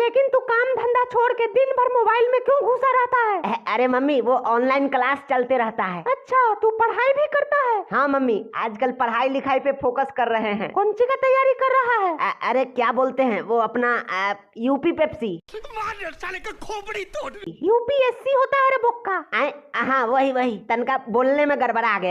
लेकिन तू काम धंधा छोड़ के दिन भर मोबाइल में क्यों घुसा रहता है अरे मम्मी वो ऑनलाइन क्लास चलते रहता है अच्छा तू पढ़ाई भी करता है हाँ मम्मी आजकल पढ़ाई लिखाई पे फोकस कर रहे हैं कौन सी का तैयारी कर रहा है अ, अरे क्या बोलते हैं वो अपना आ, यूपी पेप्सी खोपड़ी तोड़ यूपीएससी होता है रे बोक्का हाँ वही वही तनका बोलने में गड़बड़ा गया